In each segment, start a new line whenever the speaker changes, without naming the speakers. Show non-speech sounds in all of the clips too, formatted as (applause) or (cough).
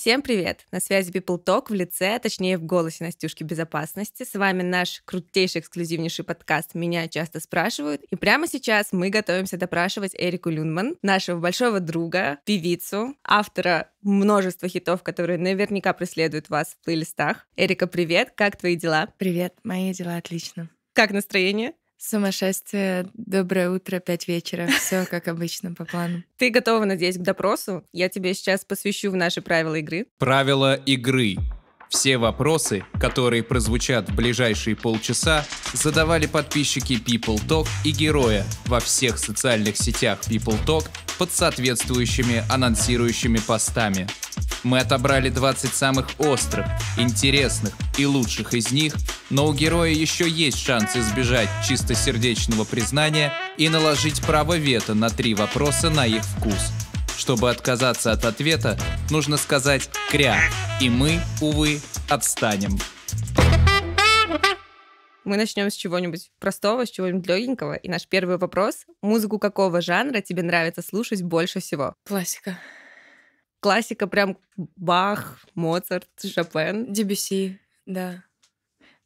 Всем привет! На связи People Talk в лице, а точнее в голосе Настюшки Безопасности. С вами наш крутейший, эксклюзивнейший подкаст «Меня часто спрашивают». И прямо сейчас мы готовимся допрашивать Эрику Люнман, нашего большого друга, певицу, автора множества хитов, которые наверняка преследуют вас в плейлистах. Эрика, привет!
Как твои дела? Привет! Мои дела отлично. Как настроение? Сумасшествие, доброе утро, пять вечера, все как обычно по плану.
Ты готова, надеюсь, к допросу? Я тебе сейчас посвящу в наши правила игры. Правила игры. Все вопросы, которые прозвучат в ближайшие полчаса, задавали подписчики People Talk и Героя во всех социальных сетях People Talk под соответствующими анонсирующими постами. Мы отобрали 20 самых острых, интересных и лучших из них, но у героя еще есть шанс избежать чистосердечного признания и наложить право вето на три вопроса на их вкус. Чтобы отказаться от ответа, нужно сказать «кря», и мы, увы, отстанем. Мы начнем с чего-нибудь простого, с чего-нибудь легенького. И наш первый вопрос. Музыку какого жанра тебе нравится слушать больше всего?
Классика классика прям
Бах, Моцарт, Шопен.
Дебюси, да.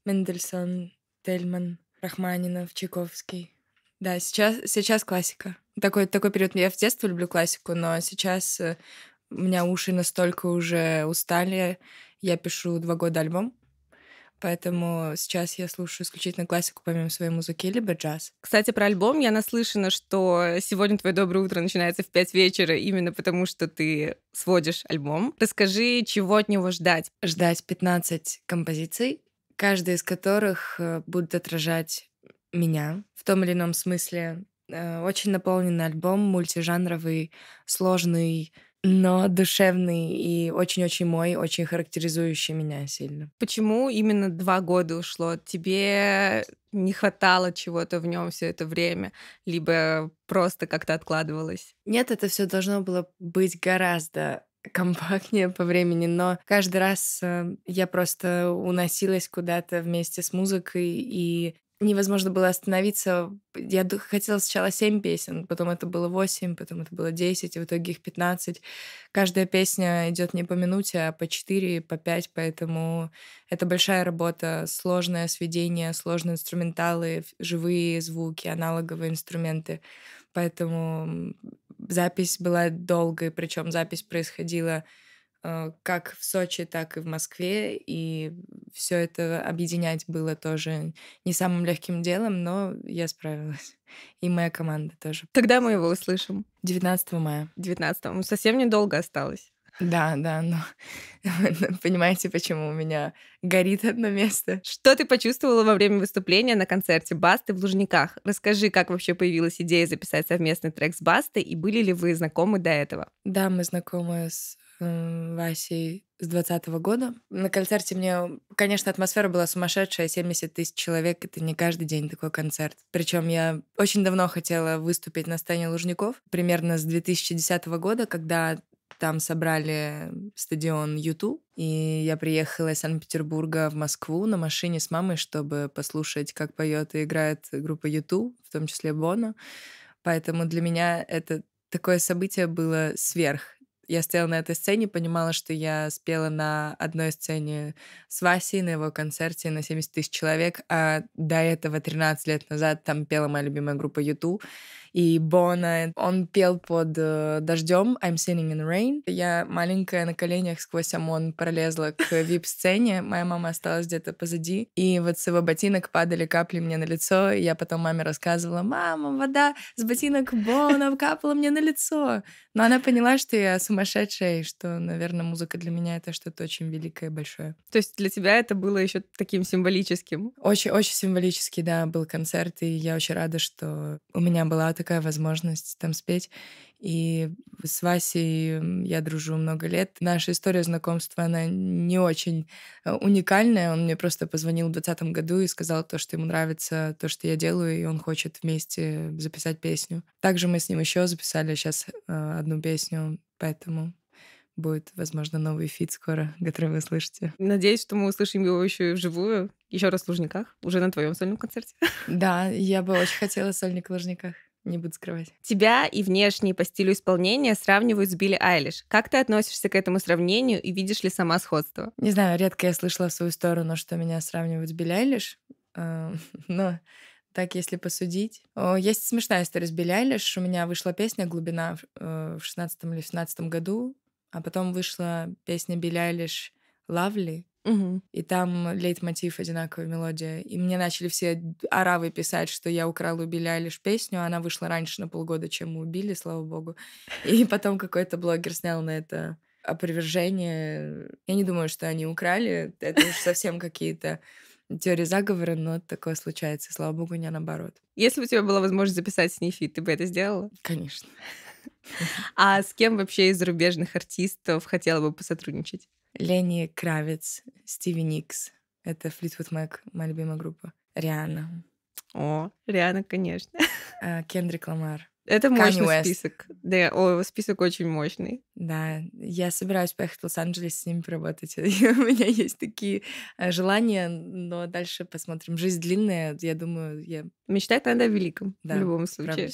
Мендельсон, Тельман, Рахманинов, Чайковский. Да, сейчас, сейчас классика. Такой, такой период. Я в детстве люблю классику, но сейчас э, у меня уши настолько уже устали. Я пишу два года альбом. Поэтому сейчас я слушаю исключительно классику помимо своей музыки, либо джаз. Кстати, про альбом
я наслышана, что сегодня твое доброе утро начинается в 5 вечера именно потому, что ты
сводишь альбом. Расскажи, чего от него ждать? Ждать 15 композиций, каждая из которых э, будет отражать меня в том или ином смысле. Э, очень наполненный альбом, мультижанровый, сложный, но душевный и очень-очень мой, очень характеризующий меня сильно. Почему именно
два года ушло? Тебе не хватало чего-то в нем все это время, либо просто как-то откладывалось?
Нет, это все должно было быть гораздо (laughs) компактнее по времени, но каждый раз э, я просто уносилась куда-то вместе с музыкой, и невозможно было остановиться. Я хотела сначала семь песен, потом это было восемь, потом это было десять, и в итоге их пятнадцать. Каждая песня идет не по минуте, а по четыре, по пять, поэтому это большая работа, сложное сведение, сложные инструменталы, живые звуки, аналоговые инструменты. Поэтому запись была долгой, причем запись происходила Э, как в Сочи, так и в Москве, и все это объединять было тоже не самым легким делом, но я справилась. (laughs) И моя команда тоже. Тогда мы его услышим. 19 мая. 19 -го. Ну, совсем недолго осталось. Да, да, но (laughs) понимаете, почему у меня горит одно
место. Что ты почувствовала во время выступления на концерте Басты в Лужниках? Расскажи, как вообще появилась идея записать совместный трек с Бастой и были ли вы знакомы до этого?
Да, мы знакомы с Васей с 2020 года. На концерте мне, конечно, атмосфера была сумасшедшая, 70 тысяч человек, это не каждый день такой концерт. Причем я очень давно хотела выступить на сцене Лужников, примерно с 2010 года, когда там собрали стадион Юту, и я приехала из Санкт-Петербурга в Москву на машине с мамой, чтобы послушать, как поет и играет группа Юту, в том числе Бона. Поэтому для меня это такое событие было сверх я стояла на этой сцене, понимала, что я спела на одной сцене с Васей на его концерте на 70 тысяч человек, а до этого 13 лет назад там пела моя любимая группа YouTube и Бона. Он пел под э, дождем «I'm singing in the rain». Я маленькая на коленях сквозь ОМОН пролезла к (laughs) вип-сцене. Моя мама осталась где-то позади. И вот с его ботинок падали капли мне на лицо. И я потом маме рассказывала, «Мама, вода с ботинок Бона капала мне на лицо». Но она поняла, что я сумасшедшая, и что, наверное, музыка для меня — это что-то очень великое и большое. То есть для тебя это было еще таким символическим? Очень-очень символический, да, был концерт, и я очень рада, что у меня была такая такая возможность там спеть. И с Васей я дружу много лет. Наша история знакомства, она не очень э, уникальная. Он мне просто позвонил в 2020 году и сказал то, что ему нравится, то, что я делаю, и он хочет вместе записать песню. Также мы с ним еще записали сейчас э, одну песню, поэтому будет, возможно, новый фит скоро, (laughs) который вы услышите.
Надеюсь, что мы услышим его еще и вживую, еще раз в Лужниках, уже на твоем сольном концерте. Да, (laughs) я бы очень хотела сольник в Лужниках.
Не буду скрывать.
Тебя и внешние по стилю исполнения сравнивают с Билли Айлиш. Как ты относишься к этому сравнению и видишь ли сама сходство?
Не знаю, редко я слышала в свою сторону, что меня сравнивают с Билли Айлиш, а, (laughs) но так, если посудить. Есть смешная история с Билли Айлиш. У меня вышла песня «Глубина» в э, шестнадцатом или семнадцатом году, а потом вышла песня Билли Айлиш "Лавли". Угу. И там лейтмотив одинаковая мелодия. И мне начали все аравы писать, что я украла у Билли Айлиш песню, она вышла раньше на полгода, чем мы убили, слава богу. И потом какой-то блогер снял на это опровержение. Я не думаю, что они украли. Это уж совсем какие-то теории заговора, но такое случается. Слава богу, не наоборот.
Если бы у тебя была возможность записать с ней фит, ты бы это сделала?
Конечно. (laughs)
А с кем вообще из зарубежных артистов хотела бы посотрудничать?
Лени Кравец, Стиви Никс. Это Флитвуд Мэг, моя любимая группа. Риана. О, Риана, конечно. (laughs) А, Кендрик Ламар. Это мощный Kanye список. Да, о, список очень мощный. Да, я собираюсь поехать в Лос-Анджелес с ними поработать. (laughs) У меня есть такие э, желания, но дальше посмотрим. Жизнь длинная, я думаю, я... Мечтать надо о великом, да, в любом случае.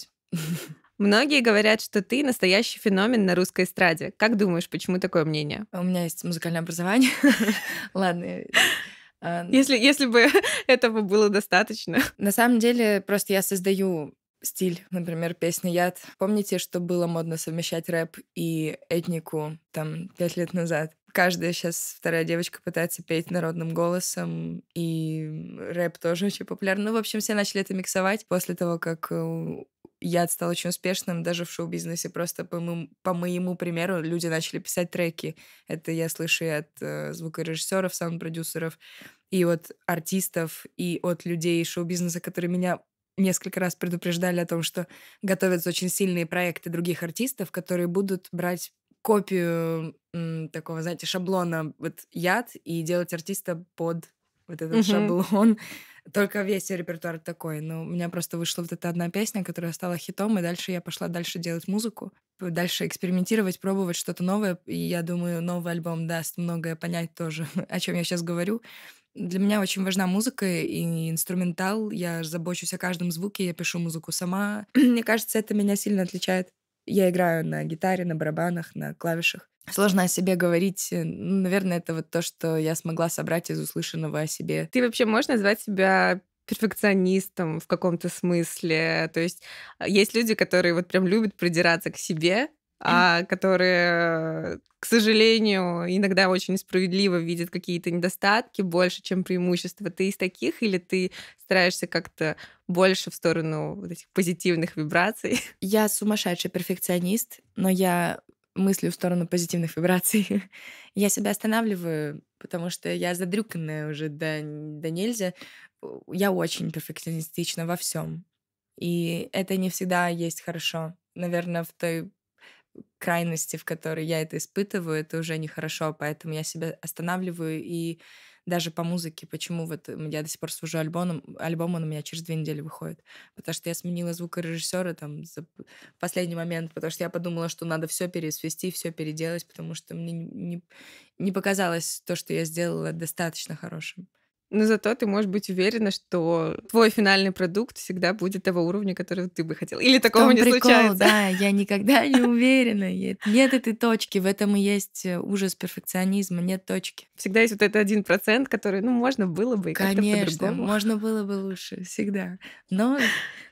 (laughs) Многие говорят, что ты настоящий феномен на русской эстраде. Как думаешь,
почему такое мнение? А у меня есть музыкальное образование. (laughs) Ладно, э, а, если, если бы (laughs) этого было достаточно. (laughs) На самом деле, просто я создаю стиль, например, песня «Яд». Помните, что было модно совмещать рэп и этнику там пять лет назад? Каждая сейчас вторая девочка пытается петь народным голосом, и рэп тоже очень популярен. Ну, в общем, все начали это миксовать после того, как э, яд стал очень успешным даже в шоу-бизнесе. Просто по моему, по моему примеру люди начали писать треки. Это я слышу и от э, звукорежиссеров, саунд-продюсеров, и от артистов, и от людей шоу-бизнеса, которые меня несколько раз предупреждали о том, что готовятся очень сильные проекты других артистов, которые будут брать копию м, такого, знаете, шаблона вот яд и делать артиста под вот этот угу. шаблон. (laughs) Только весь репертуар такой. Но у меня просто вышла вот эта одна песня, которая стала хитом, и дальше я пошла дальше делать музыку, дальше экспериментировать, пробовать что-то новое. И я думаю, новый альбом даст многое понять тоже, (laughs) о чем я сейчас говорю. Для меня очень важна музыка и инструментал. Я забочусь о каждом звуке, я пишу музыку сама. (clears throat) Мне кажется, это меня сильно отличает. Я играю на гитаре, на барабанах, на клавишах. Сложно о себе говорить. Э, ну, наверное, это вот то, что я смогла собрать из услышанного о себе.
Ты вообще можешь назвать себя перфекционистом в каком-то смысле? То есть а, есть люди, которые вот прям любят придираться к себе, а которые, к сожалению, иногда очень справедливо видят какие-то недостатки больше, чем преимущества. Ты из таких или ты стараешься как-то больше в сторону вот этих позитивных
вибраций? Я сумасшедший перфекционист, но я мыслью в сторону позитивных вибраций. (laughs) я себя останавливаю, потому что я задрюканная уже до, до нельзя. Я очень перфекционистична во всем. И это не всегда есть хорошо. Наверное, в той крайности, в которой я это испытываю, это уже нехорошо, поэтому я себя останавливаю и даже по музыке, почему вот я до сих пор служу альбомом, альбом он у меня через две недели выходит, потому что я сменила звукорежиссера там за последний момент, потому что я подумала, что надо все пересвести, все переделать, потому что мне не, не показалось то, что я сделала достаточно хорошим.
Но зато ты можешь быть уверена, что твой финальный продукт всегда будет того уровня, которого ты бы хотела, Или такого не прикол, случается. Да,
я никогда не (laughs) уверена. Нет этой точки. В этом и есть э, ужас перфекционизма. Нет точки. Всегда есть вот этот один процент, который, ну, можно было
бы Конечно, можно
было бы лучше. Всегда. Но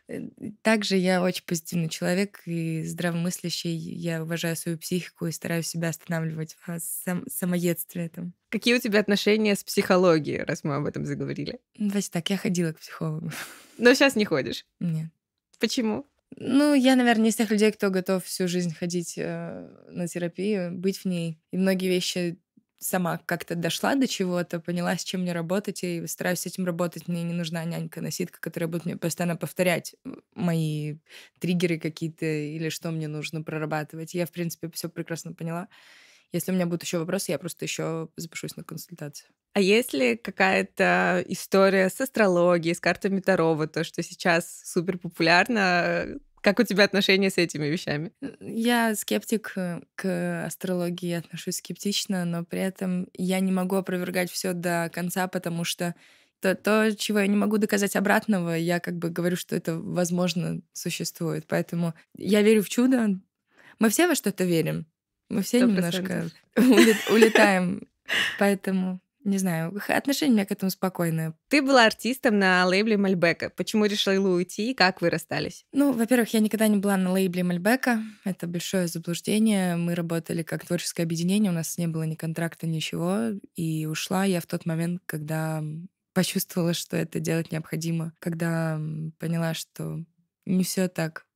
Э, также я очень позитивный человек и здравомыслящий. Я уважаю свою психику и стараюсь себя останавливать в сам самоедстве этом.
Какие у тебя отношения с психологией, раз мы об этом
заговорили? Ну, давайте так, я ходила к психологу. Но сейчас не ходишь? Нет. Почему? Ну, я, наверное, не из тех людей, кто готов всю жизнь ходить э, на терапию, быть в ней. И многие вещи сама как-то дошла до чего-то, поняла, с чем мне работать, и стараюсь с этим работать. Мне не нужна нянька-носитка, которая будет мне постоянно повторять мои триггеры какие-то или что мне нужно прорабатывать. Я, в принципе, все прекрасно поняла. Если у меня будут еще вопросы, я просто еще запишусь на консультацию.
А есть ли
какая-то
история с астрологией, с картами Таро, то, что сейчас супер популярно, как у тебя отношения с этими вещами? Э,
я скептик э, к астрологии, отношусь скептично, но при этом я не могу опровергать все до конца, потому что то, то, чего я не могу доказать обратного, я как бы говорю, что это возможно существует. Поэтому я верю в чудо. Мы все во что-то верим. Мы все 100%. немножко улетаем. (laughs) Поэтому не знаю, отношение у меня к этому спокойное.
Ты была артистом на лейбле Мальбека. Почему решила уйти и как вы расстались?
Ну, во-первых, я никогда не была на лейбле Мальбека. Это большое заблуждение. Мы работали как творческое объединение, у нас не было ни контракта, ничего. И ушла я в тот момент, когда почувствовала, что это делать необходимо, когда поняла, что не все так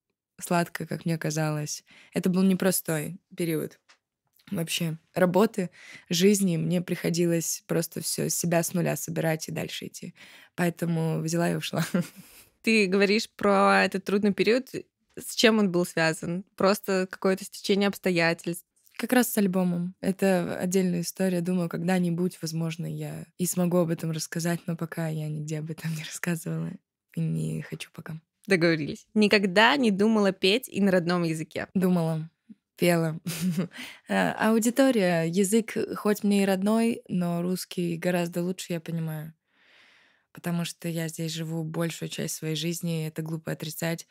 сладко, как мне казалось. Это был непростой период вообще работы, жизни. Мне приходилось просто все себя с нуля собирать и дальше идти. Поэтому взяла и ушла.
(laughs) Ты говоришь про этот трудный период. С чем он был связан? Просто какое-то стечение обстоятельств?
Как раз с альбомом. Это отдельная история. Думаю, когда-нибудь, возможно, я и смогу об этом рассказать, но пока я нигде об этом (laughs) не рассказывала. И не хочу пока.
Договорились. Никогда
не думала петь и на родном языке. Думала пела. (laughs) Э, аудитория, язык хоть мне и родной, но русский гораздо лучше я понимаю. Потому что я здесь живу большую часть своей жизни, это глупо отрицать.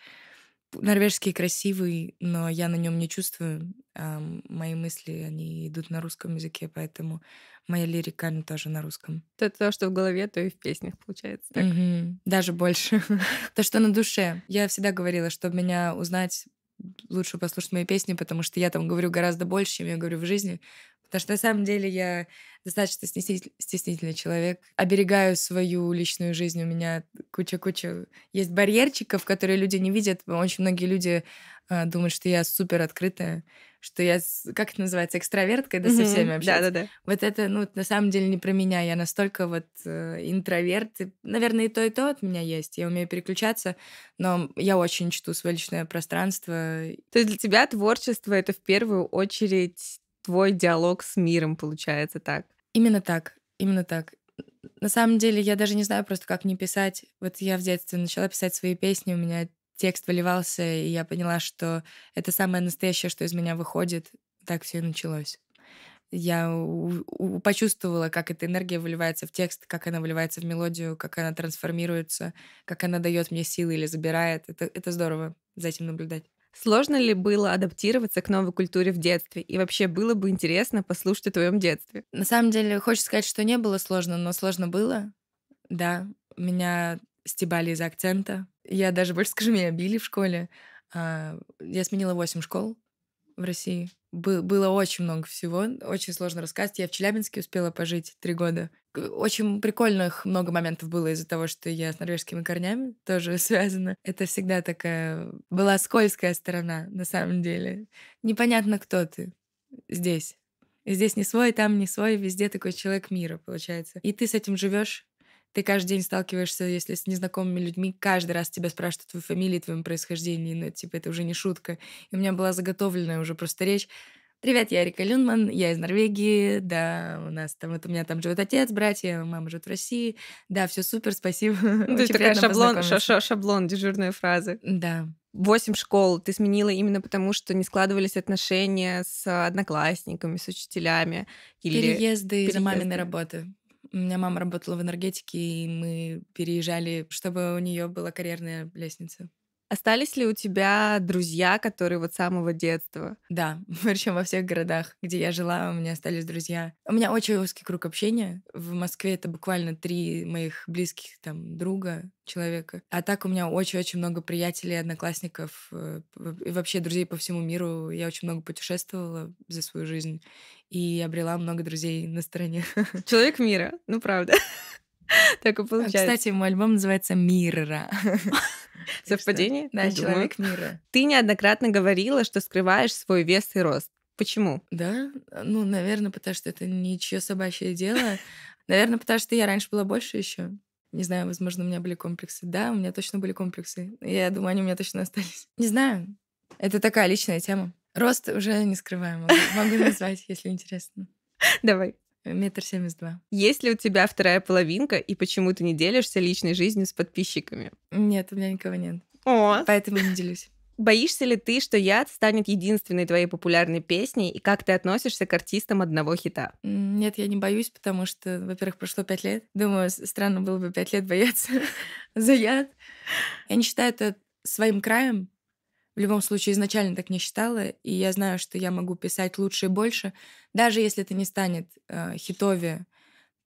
Норвежский красивый, но я на нем не чувствую. А мои мысли, они идут на русском языке, поэтому моя лирика, она тоже на русском. То, то что в голове, то и в песнях получается. Так? Угу. Даже больше. (laughs) то, что на душе. Я всегда говорила, чтобы меня узнать лучше послушать мои песни, потому что я там говорю гораздо больше, чем я говорю в жизни, Потому что на самом деле я достаточно стеснительный человек. Оберегаю свою личную жизнь. У меня куча-куча... Есть барьерчиков, которые люди не видят. Очень многие люди а, думают, что я супер открытая, что я, как это называется, экстравертка, да, со всеми общаюсь. Да-да-да. Вот это, ну, на самом деле не про меня. Я настолько вот э, интроверт. Наверное, и то, и то от меня есть. Я умею переключаться, но я очень чту свое личное пространство. То есть для тебя творчество — это в первую очередь твой
диалог с миром, получается
так. Именно так, именно так. На самом деле, я даже не знаю просто, как не писать. Вот я в детстве начала писать свои песни, у меня текст выливался, и я поняла, что это самое настоящее, что из меня выходит. Так все и началось. Я у- у- почувствовала, как эта энергия выливается в текст, как она выливается в мелодию, как она трансформируется, как она дает мне силы или забирает. Это, это здорово за этим наблюдать. Сложно
ли было адаптироваться к новой культуре в детстве? И вообще было бы интересно
послушать о твоем детстве? На самом деле, хочется сказать, что не было сложно, но сложно было. Да, меня стебали из-за акцента. Я даже больше скажу, меня били в школе. А, я сменила 8 школ в России. было очень много всего, очень сложно рассказать. Я в Челябинске успела пожить три года. Очень прикольных много моментов было из-за того, что я с норвежскими корнями тоже (laughs) связана. Это всегда такая была скользкая сторона, на самом деле. Непонятно, кто ты здесь. Здесь не свой, там не свой, везде такой человек мира, получается. И ты с этим живешь, ты каждый день сталкиваешься, если с незнакомыми людьми, каждый раз тебя спрашивают твою фамилию, твоем происхождении, но ну, типа, это уже не шутка. И у меня была заготовленная уже просто речь, Привет, я Эрика Люнман, я из Норвегии, да, у нас там, вот у меня там живет отец, братья, мама живет в России, да, все супер, спасибо. (laughs) Ну, то есть такая шаблон,
шаблон дежурные фразы. Да, Восемь школ ты сменила именно потому, что не складывались отношения с одноклассниками, с учителями.
Или... Переезды, Переезды. из-за маминой работы. У меня мама работала в энергетике, и мы переезжали, чтобы у нее была карьерная лестница.
Остались ли у
тебя друзья, которые вот с самого детства? Да, (laughs) причем во всех городах, где я жила, у меня остались друзья. У меня очень узкий круг общения. В Москве это буквально три моих близких там друга, человека. А так у меня очень-очень много приятелей, одноклассников э, и вообще друзей по всему миру. Я очень много путешествовала за свою жизнь и обрела много друзей на стороне. (laughs) Человек мира, ну правда. (laughs) (laughs) Так и а, получается. Кстати, мой альбом называется «Мирра». (laughs) Совпадение? Да, «Человек мира». Ты неоднократно говорила, что скрываешь свой вес и рост. Почему? Да, ну, наверное, потому что это ничего собачье дело. Наверное, потому что я раньше была больше еще. Не знаю, возможно, у меня были комплексы. Да, у меня точно были комплексы. Я думаю, они у меня точно остались. Не знаю. Это такая личная тема. Рост уже не скрываем. Могу назвать, если интересно. (laughs) Давай. Метр семьдесят два.
Есть ли у тебя вторая половинка, и почему ты не делишься личной жизнью с подписчиками?
Нет, у меня никого нет. О. Поэтому не делюсь.
Боишься ли ты, что «Яд» станет единственной твоей популярной песней, и как ты относишься к артистам
одного хита? Нет, я не боюсь, потому что, во-первых, прошло пять лет. Думаю, странно было бы пять лет бояться (laughs) за «Яд». Я не считаю это своим краем, в любом случае изначально так не считала, и я знаю, что я могу писать лучше и больше. Даже если это не станет э, хитове,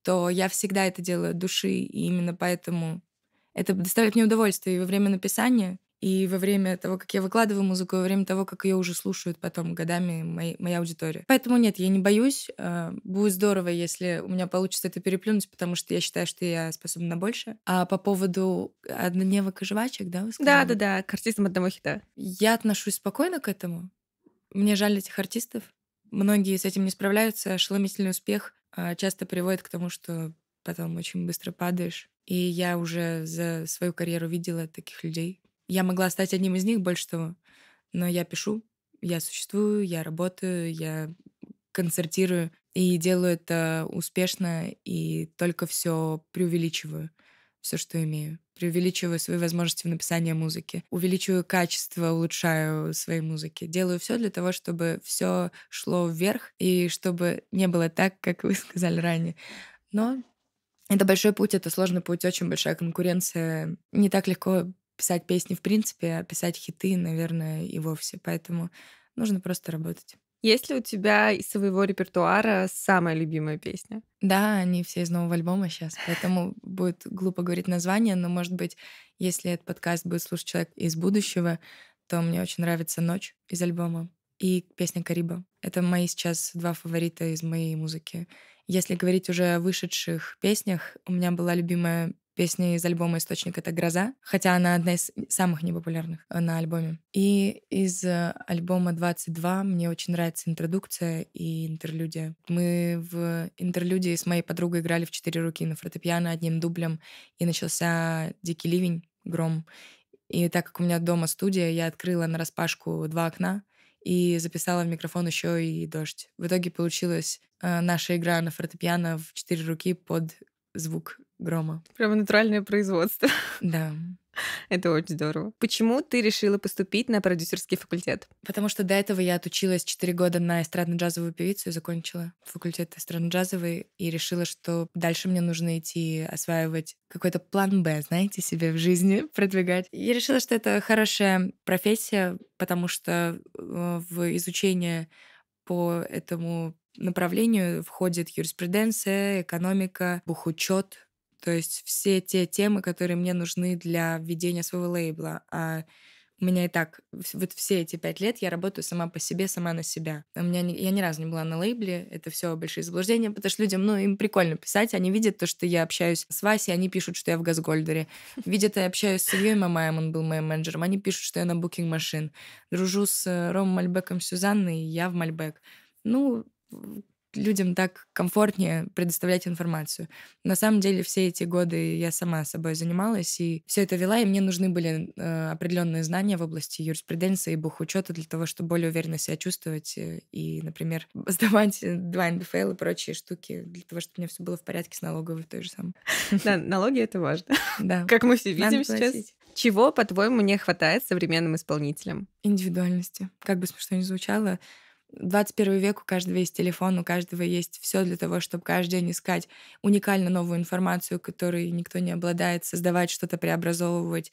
то я всегда это делаю от души, и именно поэтому это доставляет мне удовольствие. И во время написания и во время того, как я выкладываю музыку, во время того, как ее уже слушают потом годами мои, моя аудитория. Поэтому нет, я не боюсь. А, будет здорово, если у меня получится это переплюнуть, потому что я считаю, что я способна на больше. А по поводу однодневок и жвачек, да, вы сказали? Да, да, да, к артистам одного хита. Я отношусь спокойно к этому. Мне жаль этих артистов. Многие с этим не справляются. Ошеломительный успех а, часто приводит к тому, что потом очень быстро падаешь. И я уже за свою карьеру видела таких людей, я могла стать одним из них, больше того. Но я пишу, я существую, я работаю, я концертирую и делаю это успешно и только все преувеличиваю, все, что имею. Преувеличиваю свои возможности в написании музыки, увеличиваю качество, улучшаю свои музыки. Делаю все для того, чтобы все шло вверх и чтобы не было так, как вы (laughs) сказали ранее. Но это большой путь, это сложный путь, очень большая конкуренция. Не так легко писать песни в принципе, а писать хиты, наверное, и вовсе. Поэтому нужно просто работать.
Есть ли у тебя из своего
репертуара самая любимая песня? Да, они все из нового альбома сейчас, поэтому будет глупо говорить название, но, может быть, если этот подкаст будет слушать человек из будущего, то мне очень нравится «Ночь» из альбома и песня «Кариба». Это мои сейчас два фаворита из моей музыки. Если говорить уже о вышедших песнях, у меня была любимая Песня из альбома «Источник» — это «Гроза», хотя она одна из самых непопулярных э, на альбоме. И из э, альбома «22» мне очень нравится интродукция и интерлюдия. Мы в интерлюдии с моей подругой играли в четыре руки на фортепиано одним дублем, и начался дикий ливень, гром. И так как у меня дома студия, я открыла на распашку два окна и записала в микрофон еще и дождь. В итоге получилась э, наша игра на фортепиано в четыре руки под звук грома. Прямо натуральное производство. (laughs) Да. Это очень здорово. Почему ты решила поступить на продюсерский факультет? Потому что до этого я отучилась 4 года на эстрадно-джазовую певицу и закончила факультет эстрадно-джазовый и решила, что дальше мне нужно идти осваивать какой-то план Б, знаете, себе в жизни (laughs) продвигать. Я решила, что это хорошая профессия, потому что э, в изучение по этому направлению входит юриспруденция, экономика, бухучет, то есть все те темы, которые мне нужны для введения своего лейбла. А у меня и так, вот все эти пять лет я работаю сама по себе, сама на себя. У меня, я ни разу не была на лейбле, это все большие заблуждения, потому что людям, ну, им прикольно писать, они видят то, что я общаюсь с Васей, они пишут, что я в Газгольдере. Видят, я общаюсь с Ильей Мамаем, он был моим менеджером, они пишут, что я на Booking машин. Дружу с э, Ромом Мальбеком Сюзанной, я в Мальбек. Ну, людям так комфортнее предоставлять информацию. На самом деле все эти годы я сама собой занималась и все это вела, и мне нужны были э, определенные знания в области юриспруденции и бухучета для того, чтобы более уверенно себя чувствовать э, и, например, (laughs) сдавать 2 НДФЛ и прочие штуки для того, чтобы у меня все было в порядке с налоговой той же самой. (laughs) Да, налоги — это
важно. Да. Как мы все видим сейчас. Чего, по-твоему, не хватает современным исполнителям?
Индивидуальности. Как бы смешно ни звучало, 21 век, у каждого есть телефон, у каждого есть все для того, чтобы каждый день искать уникально новую информацию, которой никто не обладает, создавать что-то, преобразовывать.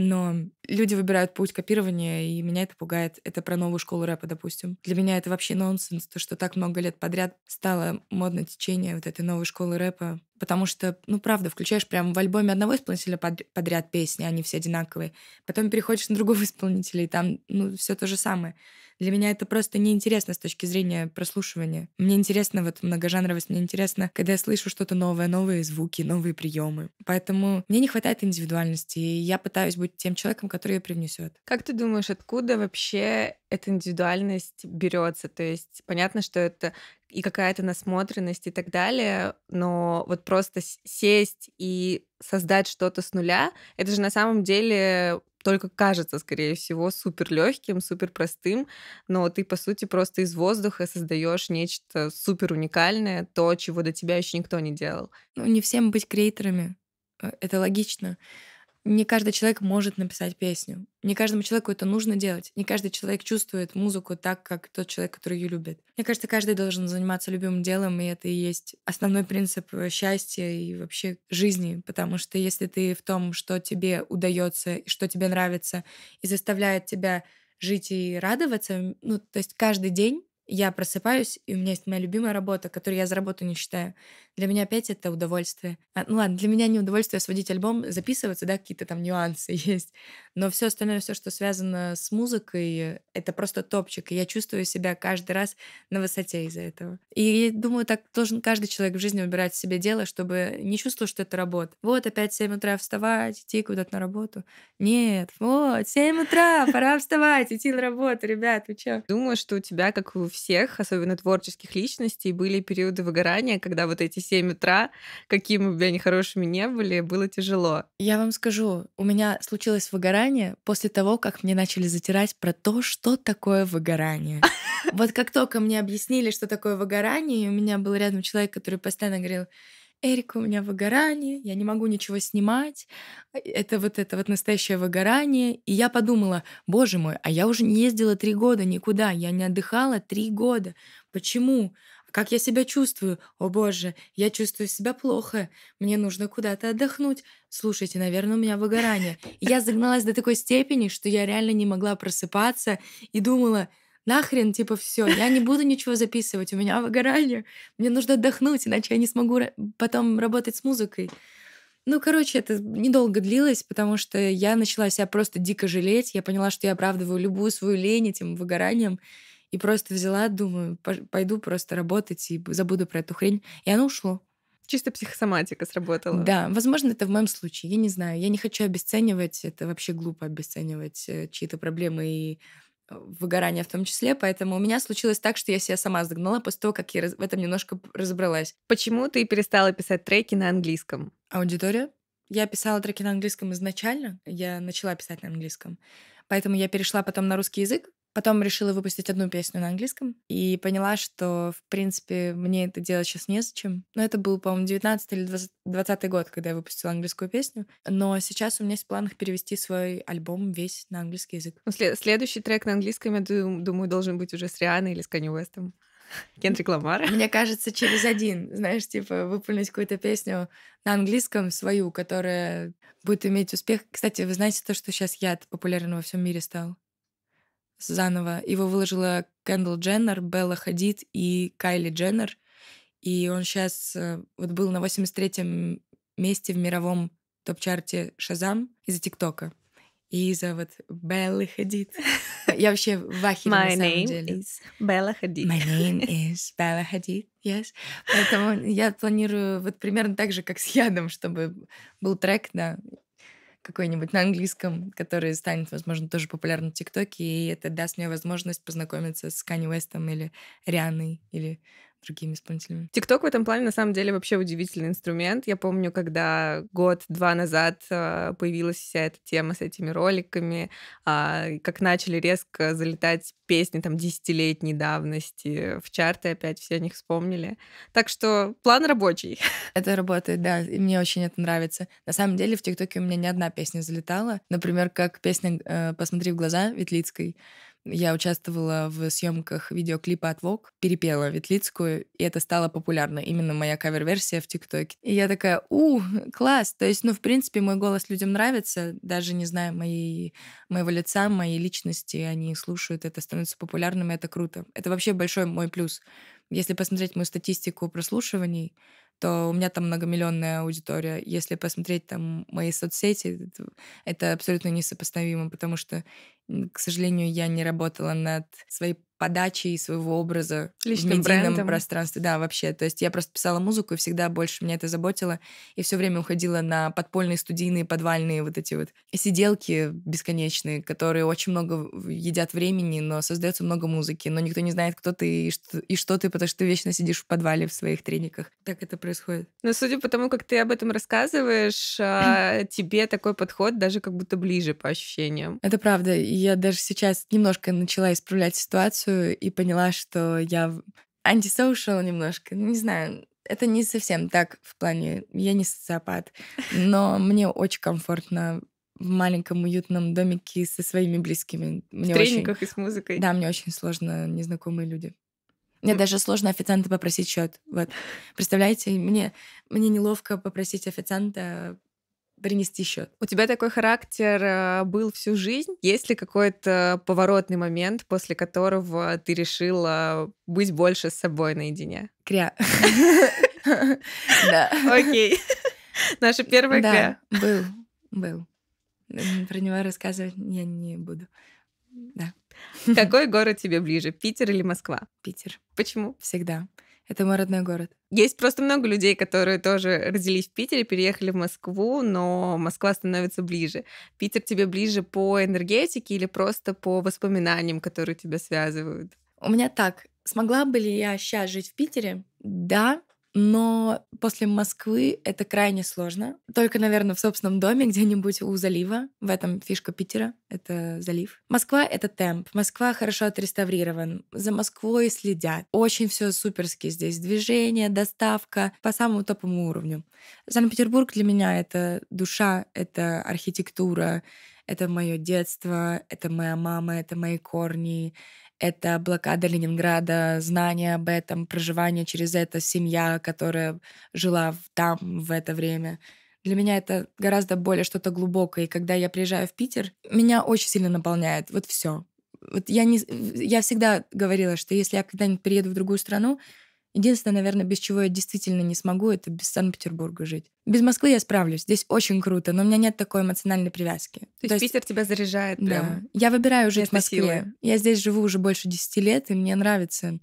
Но люди выбирают путь копирования, и меня это пугает. Это про новую школу рэпа, допустим. Для меня это вообще нонсенс, то, что так много лет подряд стало модно течение вот этой новой школы рэпа. Потому что, ну, правда, включаешь прямо в альбоме одного исполнителя под, подряд песни, они все одинаковые. Потом переходишь на другого (laughs) исполнителя, и там, ну, все то же самое. Для меня это просто неинтересно с точки зрения прослушивания. Мне интересно вот многожанровость, мне интересно, когда я слышу что-то новое, новые звуки, новые приемы. Поэтому мне не хватает индивидуальности, и я пытаюсь быть тем человеком, который ее привнесет.
Как ты думаешь, откуда вообще эта индивидуальность берется. То есть понятно, что это и какая-то насмотренность и так далее, но вот просто сесть и создать что-то с нуля, это же на самом деле только кажется, скорее всего, супер легким, супер простым, но ты, по сути, просто из воздуха создаешь нечто супер уникальное, то, чего до тебя еще никто не делал.
Ну, не всем быть креаторами. Э, это логично не каждый человек может написать песню. Не каждому человеку это нужно делать. Не каждый человек чувствует музыку так, как тот человек, который ее любит. Мне кажется, каждый должен заниматься любимым делом, и это и есть основной принцип э, счастья и вообще жизни. Потому что если ты в том, что тебе удается, что тебе нравится, и заставляет тебя жить и радоваться, ну, то есть каждый день я просыпаюсь, и у меня есть моя любимая работа, которую я за работу не считаю. Для меня опять это удовольствие. А, ну ладно, для меня не удовольствие сводить альбом, записываться, да, какие-то там нюансы (laughs) есть. Но все остальное, все, что связано с музыкой, это просто топчик. И я чувствую себя каждый раз на высоте из-за этого. И думаю, так должен каждый человек в жизни выбирать себе дело, чтобы не чувствовал, что это работа. Вот опять в 7 утра вставать, идти куда-то на работу. Нет, вот, 7 утра, пора
вставать, идти на работу, ребят, вы чё? Думаю, что у тебя, как у всех, особенно творческих личностей, были периоды выгорания, когда вот эти 7 утра, какими бы они хорошими не были,
было тяжело. Я вам скажу, у меня случилось выгорание после того, как мне начали затирать про то, что такое выгорание. (laughs) Вот как только мне объяснили, что такое выгорание, и у меня был рядом человек, который постоянно говорил, Эрика, у меня выгорание, я не могу ничего снимать, э, это вот это вот настоящее выгорание. И я подумала, боже мой, а я уже не ездила три года никуда, я не отдыхала три года. Почему? Как я себя чувствую? О боже, я чувствую себя плохо. Мне нужно куда-то отдохнуть. Слушайте, наверное, у меня выгорание. я загналась до такой степени, что я реально не могла просыпаться и думала, нахрен, типа, все, я не буду ничего записывать, у меня выгорание, мне нужно отдохнуть, иначе я не смогу потом работать с музыкой. Ну, короче, это недолго длилось, потому что я начала себя просто дико жалеть. Я поняла, что я оправдываю любую свою лень этим выгоранием и просто взяла, думаю, пойду просто работать и забуду про эту хрень. И оно ушло. Чисто психосоматика сработала. Да, возможно, это в моем случае. Я не знаю. Я не хочу обесценивать. Это вообще глупо обесценивать э, чьи-то проблемы и э, выгорание в том числе, поэтому у меня случилось так, что я себя сама загнала после того, как я в этом немножко разобралась. Почему ты перестала писать треки на английском? Аудитория. Я писала треки на английском изначально, я начала писать на английском, поэтому я перешла потом на русский язык, Потом решила выпустить одну песню на английском и поняла, что, в принципе, мне это делать сейчас незачем. Но это был, по-моему, 19 или 20, год, когда я выпустила английскую песню. Но сейчас у меня есть в планах перевести свой альбом весь на английский язык. Ну,
следующий трек на английском, я думаю, должен быть уже с Рианой или с Канни Уэстом. (laughs) Кендрик Ламар.
Мне (laughs) кажется, через один, знаешь, типа выполнить какую-то песню на английском свою, которая будет иметь успех. Кстати, вы знаете то, что сейчас яд популярен во всем мире стал? заново. Его выложила Кэндл Дженнер, Белла Хадид и Кайли Дженнер. И он сейчас э, вот был на 83-м месте в мировом топ-чарте Шазам из-за ТикТока. И из-за вот Беллы Хадид. (laughs) Я вообще в ахере на самом name Is Bella Hadid. My name (laughs) is Bella Hadid, yes. Поэтому я планирую вот примерно так же, как с Ядом, чтобы был трек на какой-нибудь на английском, который станет, возможно, тоже популярным в ТикТоке, и это даст мне возможность познакомиться с Канни Уэстом или Рианой, или другими исполнителями.
ТикТок в этом плане на самом деле вообще удивительный инструмент. Я помню, когда год-два назад а, появилась вся эта тема с этими роликами, а, как начали резко залетать песни там десятилетней давности в чарты, опять все о них
вспомнили. Так что план рабочий. (laughs) Это работает, да, и мне очень это нравится. На самом деле в ТикТоке у меня ни одна песня залетала. Например, как песня э, «Посмотри в глаза» Ветлицкой. Я участвовала в съемках видеоклипа от Vogue, перепела Ветлицкую, и это стало популярно. Именно моя кавер-версия в ТикТоке. И я такая, у, класс! То есть, ну, в принципе, мой голос людям нравится, даже не знаю моей, моего лица, моей личности, они слушают это, становятся популярными, это круто. Это вообще большой мой плюс. Если посмотреть мою статистику прослушиваний, то у меня там многомиллионная аудитория. Если посмотреть там мои соцсети, это абсолютно несопоставимо, потому что, к сожалению, я не работала над своей подачи и своего образа Личным в медийном брендом. пространстве. Да, вообще. То есть я просто писала музыку, и всегда больше меня это заботило. И все время уходила на подпольные студийные, подвальные вот эти вот сиделки бесконечные, которые очень много едят времени, но создается много музыки. Но никто не знает, кто ты и что, и что ты, потому что ты вечно сидишь в подвале в своих трениках. Так это происходит.
Но судя по тому, как ты об этом рассказываешь, а, (clears throat) тебе такой подход даже как будто ближе по ощущениям.
Это правда. Я даже сейчас немножко начала исправлять ситуацию, ситуацию и поняла, что я антисоциал немножко. Ну, не знаю, это не совсем так в плане... Я не социопат, но (laughs) мне очень комфортно в маленьком уютном домике со своими близкими. Мне в трениках очень... и с музыкой. Да, мне очень сложно незнакомые люди. Мне ну даже сложно официанта попросить счет. Вот. Представляете, мне, мне неловко попросить официанта принести счет. У тебя такой характер э, был всю жизнь. Есть ли какой-то
поворотный момент, после которого ты решила быть больше с собой наедине?
Кря. (laughs) Да. Окей.
Наша первая кря.
был, был. Про него рассказывать я не буду. Да.
Какой город тебе ближе, Питер или Москва? Питер.
Почему? Всегда. Это мой родной город.
Есть просто много людей, которые тоже родились в Питере, переехали в Москву, но Москва становится ближе. Питер тебе ближе по энергетике или просто по
воспоминаниям, которые тебя связывают? У меня так. Смогла бы ли я сейчас жить в Питере? Да, но после Москвы это крайне сложно. Только, наверное, в собственном доме, где-нибудь у залива. В этом фишка Питера. Это залив. Москва — это темп. Москва хорошо отреставрирован. За Москвой следят. Очень все суперски здесь. Движение, доставка по самому топовому уровню. Санкт-Петербург для меня — это душа, это архитектура, это мое детство, это моя мама, это мои корни, это блокада Ленинграда, знание об этом, проживание через это, семья, которая жила там в это время. Для меня это гораздо более что-то глубокое. И когда я приезжаю в Питер, меня очень сильно наполняет вот все. Вот я, не, я всегда говорила, что если я когда-нибудь приеду в другую страну, Единственное, наверное, без чего я действительно не смогу, это без Санкт-Петербурга жить. Без Москвы я справлюсь, здесь очень круто, но у меня нет такой эмоциональной привязки.
То, То есть, есть Питер тебя заряжает прям? Да.
Я выбираю жить в Москве. Силы. Я здесь живу уже больше 10 лет, и мне нравится.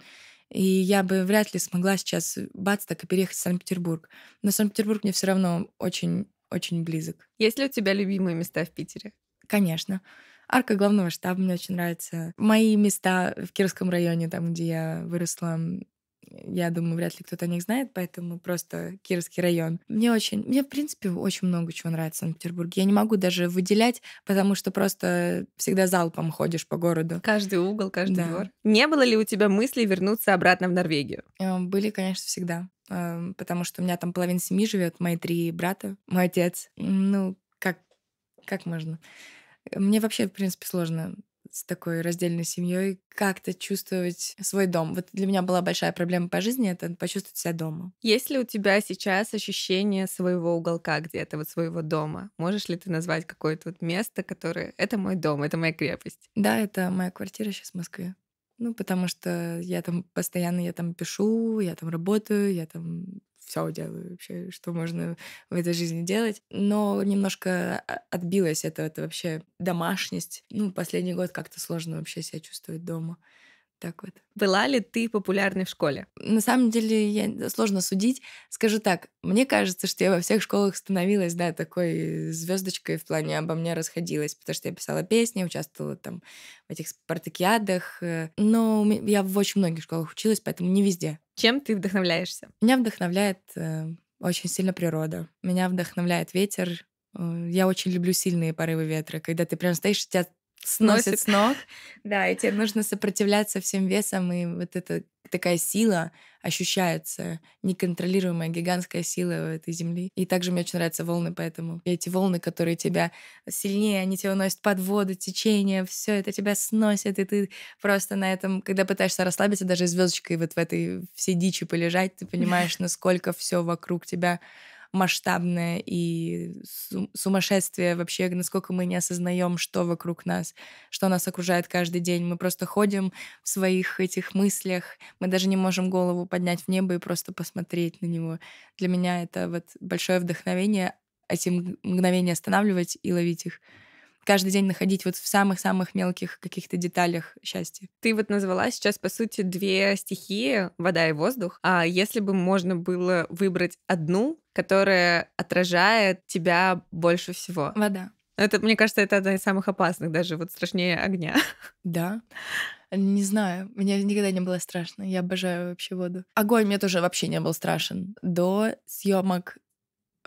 И я бы вряд ли смогла сейчас бац так и переехать в Санкт-Петербург. Но Санкт-Петербург мне все равно очень, очень близок. Есть ли у тебя любимые места в Питере? Конечно. Арка главного штаба мне очень нравится. Мои места в Кировском районе, там, где я выросла, я думаю, вряд ли кто-то о них знает, поэтому просто Кировский район. Мне очень, мне, в принципе, очень много чего нравится в Санкт-Петербурге. Я не могу даже выделять, потому что просто всегда залпом ходишь по городу.
Каждый угол, каждый да. двор.
Не было ли у тебя мысли вернуться обратно в Норвегию? Э, были, конечно, всегда эм, потому что у меня там половина семьи живет, мои три брата, мой отец. Ну, как, как можно? Мне вообще, в принципе, сложно с такой раздельной семьей как-то чувствовать свой дом. Вот для меня была большая проблема по жизни — это почувствовать себя дома.
Есть ли у тебя сейчас ощущение своего уголка где-то, вот своего дома? Можешь ли ты назвать какое-то вот место, которое... Это мой дом, это моя крепость.
Да, это моя квартира сейчас в Москве. Ну, потому что я там постоянно, я там пишу, я там работаю, я там все делаю вообще, что можно в этой жизни делать. Но немножко а, отбилась это, это вообще домашность. Ну, последний год как-то сложно вообще себя чувствовать дома. Так вот. Была ли ты популярной в школе? На самом деле, я сложно судить. Скажу так, мне кажется, что я во всех школах становилась, да, такой звездочкой в плане обо мне расходилась, потому что я писала песни, участвовала там в этих спартакиадах. Э. Но я в очень многих школах училась, поэтому не везде. Чем ты вдохновляешься? Меня вдохновляет э, очень сильно природа. Меня вдохновляет ветер, э, я очень люблю сильные порывы ветра, когда ты прям стоишь, у тебя сносит с ног. Да, и тебе нужно сопротивляться всем весом, и вот эта такая сила ощущается, неконтролируемая гигантская сила этой земли. И также мне очень нравятся волны, поэтому и эти волны, которые тебя сильнее, они тебя уносят под воду, течение, все это тебя сносит, и ты просто на этом, когда пытаешься расслабиться, даже звездочкой вот в этой всей дичи полежать, ты (laughs) понимаешь, насколько все вокруг тебя масштабное и сумасшествие вообще, насколько мы не осознаем, что вокруг нас, что нас окружает каждый день. Мы просто ходим в своих этих мыслях, мы даже не можем голову поднять в небо и просто посмотреть на него. Для меня это вот большое вдохновение эти а мгновения останавливать и ловить их каждый день находить вот в самых-самых мелких каких-то деталях счастья.
Ты вот назвала сейчас, по сути, две стихии — вода и воздух. А если бы можно было выбрать одну, которое отражает тебя больше всего. Вода. Это, мне кажется, это одна из самых опасных, даже вот страшнее огня. (laughs)
Да. Не знаю, мне никогда не было страшно. Я обожаю вообще воду. Огонь мне тоже вообще не был страшен. До съемок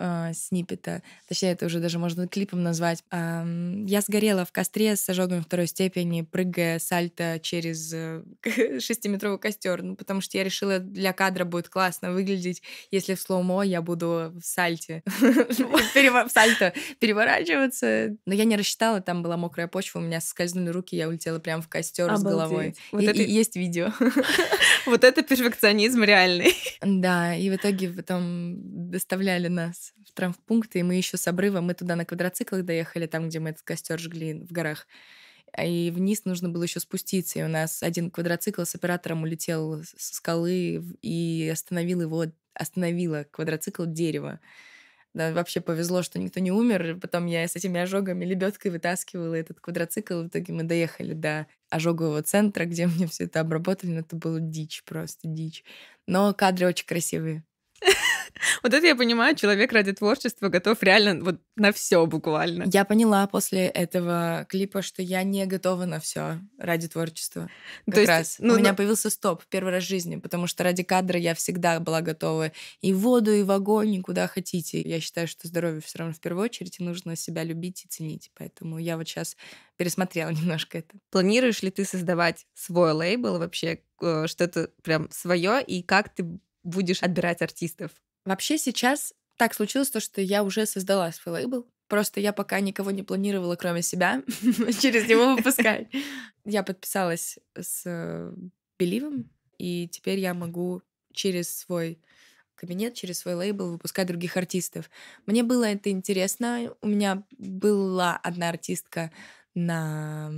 э, а, сниппета, точнее, это уже даже можно клипом назвать. Э, я сгорела в костре с ожогами второй степени, прыгая сальто через э, (laughs) шестиметровый э, костер, ну, потому что я решила, для кадра будет классно выглядеть, если в слоумо я буду в сальте, (laughs) в сальто переворачиваться. Но я не рассчитала, там была мокрая почва, у меня соскользнули руки, я улетела прямо в костер с головой. Вот это есть видео. (laughs)
Вот это перфекционизм реальный.
Да, и в итоге потом доставляли нас в травмпункт, и мы еще с обрыва, мы туда на квадроциклах доехали, там, где мы этот костер жгли в горах. И вниз нужно было еще спуститься. И у нас один квадроцикл с оператором улетел со скалы и остановил его, остановила квадроцикл дерево. Да, вообще повезло, что никто не умер. Потом я с этими ожогами лебедкой вытаскивала этот квадроцикл. В итоге мы доехали до ожогового центра, где (laughs) мне все это обработали. Но это было дичь, просто дичь. Но кадры очень красивые.
(laughs) Вот это я понимаю, человек ради творчества готов реально вот на все буквально. Я
поняла после этого клипа, что я не готова на все ради творчества. Как То есть, раз. Ну, У меня ну... появился стоп первый раз в жизни, потому что ради кадра я всегда была готова и в воду, и в огонь, и куда хотите. Я считаю, что здоровье все равно в первую очередь, и нужно себя любить и ценить. Поэтому я вот сейчас пересмотрела (laughs) немножко это. Планируешь
ли ты создавать свой лейбл вообще, э, что-то прям свое, и как ты
будешь отбирать артистов? Вообще сейчас так случилось то, что я уже создала свой лейбл. Просто я пока никого не планировала, кроме себя, (laughs) через него выпускать. Я подписалась с э, Беливом, и теперь я могу через свой кабинет, через свой лейбл выпускать других артистов. Мне было это интересно. У меня была одна артистка на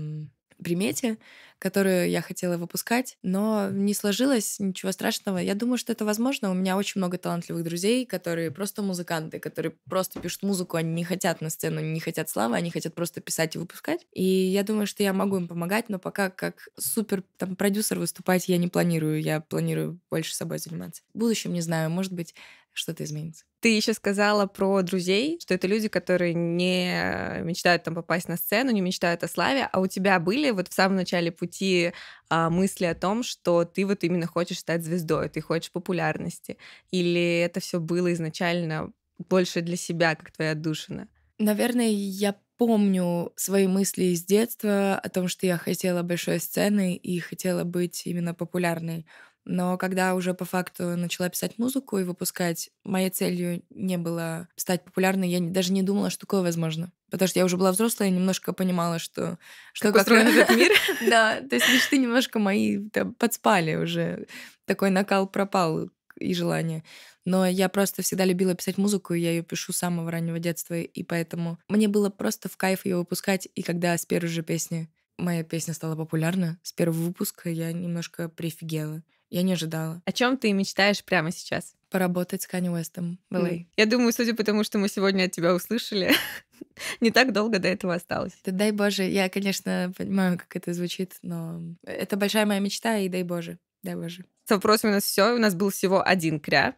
примете, которую я хотела выпускать, но не сложилось, ничего страшного. Я думаю, что это возможно. У меня очень много талантливых друзей, которые просто музыканты, которые просто пишут музыку, они не хотят на сцену, не хотят славы, они хотят просто писать и выпускать. И я думаю, что я могу им помогать, но пока как супер там продюсер выступать я не планирую, я планирую больше собой заниматься. В будущем, не знаю, может быть, что-то изменится.
Ты еще сказала про друзей, что это люди, которые не мечтают там попасть на сцену, не мечтают о славе, а у тебя были вот в самом начале пути а, мысли о том, что ты вот именно хочешь стать звездой, ты хочешь популярности, или это все было изначально больше для себя, как твоя отдушина?
Наверное, я помню свои мысли из детства о том, что я хотела большой сцены и хотела быть именно популярной. Но когда уже по факту начала писать музыку и выпускать, моей целью не было стать популярной. Я даже не думала, что такое возможно. Потому что я уже была взрослая и немножко понимала, что... что как устроен этот мир. (laughs) Да, то есть мечты немножко мои подспали уже. Такой накал пропал и желание. Но я просто всегда любила писать музыку, и я ее пишу с самого раннего детства, и поэтому мне было просто в кайф ее выпускать. И когда с первой же песни моя песня стала популярна, с первого выпуска я немножко прифигела. Я не ожидала. О чем ты мечтаешь прямо сейчас? Поработать с Канни Уэстом в LA. Mm.
Я думаю, судя по тому, что мы сегодня от тебя услышали,
(laughs) не так долго до этого осталось. Да дай Боже, я, конечно, понимаю, как это звучит, но это большая моя мечта, и дай Боже, дай Боже. С вопросами у нас все. У нас был всего
один кря.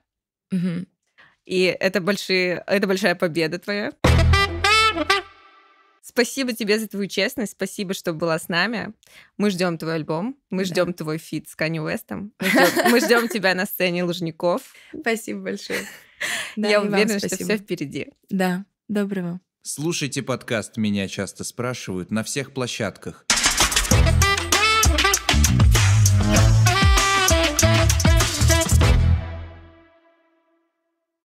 Угу. И это, большие, это большая победа твоя. Спасибо тебе за твою честность, спасибо, что была с нами. Мы ждем твой альбом, мы да. ждем твой фит с Канни Уэстом, (laughs) мы ждем тебя на сцене Лужников.
Спасибо большое. (laughs) Я уверена, что все впереди. Да, доброго. Слушайте подкаст «Меня часто спрашивают» на всех площадках –